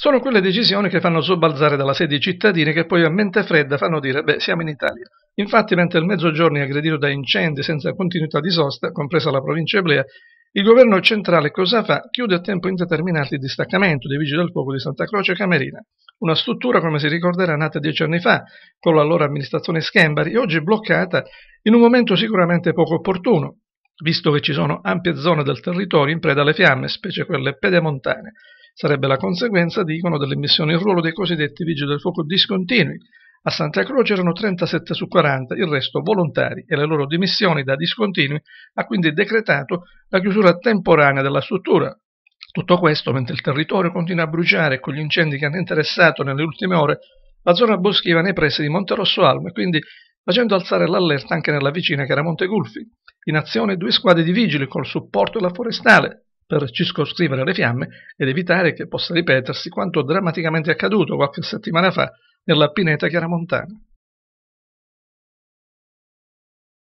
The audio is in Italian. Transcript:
Sono quelle decisioni che fanno sobbalzare dalla sede i cittadini che poi a mente fredda fanno dire beh siamo in Italia. Infatti mentre il mezzogiorno è aggredito da incendi senza continuità di sosta, compresa la provincia eblea, il governo centrale cosa fa? Chiude a tempo indeterminato il distaccamento dei vigili del fuoco di Santa Croce e Camerina, una struttura, come si ricorderà, nata dieci anni fa con l'allora amministrazione Schembari e oggi bloccata in un momento sicuramente poco opportuno, visto che ci sono ampie zone del territorio in preda alle fiamme, specie quelle pedemontane sarebbe la conseguenza, dicono, dell'immissione in ruolo dei cosiddetti vigili del fuoco discontinui. A Santa Croce erano 37 su 40, il resto volontari e le loro dimissioni da discontinui ha quindi decretato la chiusura temporanea della struttura, tutto questo mentre il territorio continua a bruciare con gli incendi che hanno interessato nelle ultime ore la zona boschiva nei pressi di Monterosso Almo e quindi facendo alzare l'allerta anche nella vicina che era Monte Gulfi. In azione due squadre di vigili col supporto della forestale, per circoscrivere le fiamme ed evitare che possa ripetersi quanto drammaticamente accaduto qualche settimana fa nella pineta chiaramontana.